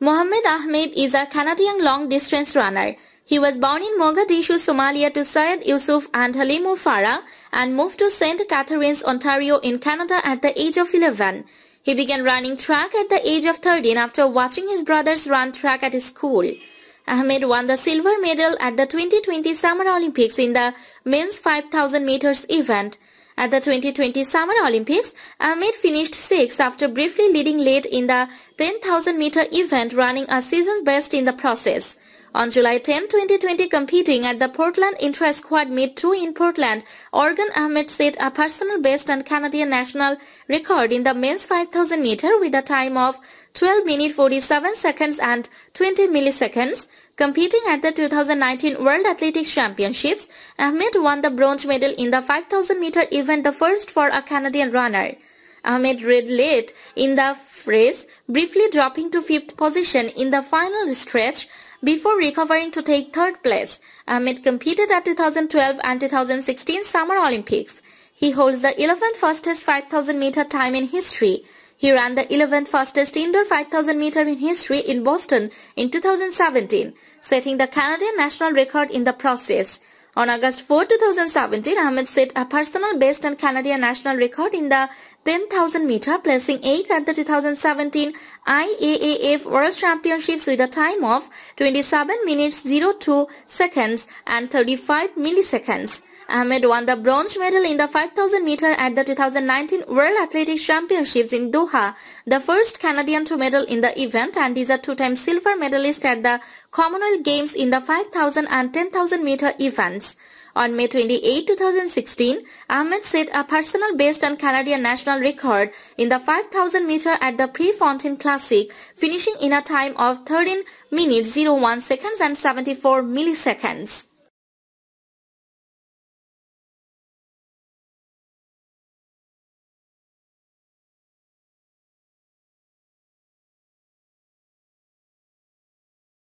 Mohammed Ahmed is a Canadian long-distance runner. He was born in Mogadishu, Somalia to Syed Yusuf and Halimu Farah and moved to St. Catharines, Ontario in Canada at the age of 11. He began running track at the age of 13 after watching his brothers run track at school. Ahmed won the silver medal at the 2020 Summer Olympics in the men's 5000 meters event. At the 2020 Summer Olympics, Ahmed finished 6th after briefly leading late in the 10,000 meter event running a season's best in the process. On July 10, 2020, competing at the Portland Intra-Squad Meet 2 in Portland, Oregon, Ahmed set a personal best and Canadian national record in the men's 5000 meter with a time of 12 minutes 47 seconds and 20 milliseconds. Competing at the 2019 World Athletics Championships, Ahmed won the bronze medal in the 5000 meter event, the first for a Canadian runner. Ahmed read late in the race, briefly dropping to fifth position in the final stretch before recovering to take third place. Amit competed at 2012 and 2016 Summer Olympics. He holds the 11th fastest 5000 meter time in history. He ran the 11th fastest indoor 5000 meter in history in Boston in 2017, setting the Canadian national record in the process. On August 4, 2017, Ahmed set a personal best and Canadian national record in the 10,000 meter, placing 8th at the 2017 IAAF World Championships with a time of 27 minutes 02 seconds and 35 milliseconds. Ahmed won the bronze medal in the 5000 meter at the 2019 World Athletics Championships in Doha, the first Canadian to medal in the event and is a two-time silver medalist at the Commonwealth Games in the 5000 and 10,000 meter events. States. On May 28, 2016, Ahmed set a personal best and Canadian national record in the 5000 meter at the Prefontaine Classic, finishing in a time of 13 minutes 01 seconds and 74 milliseconds.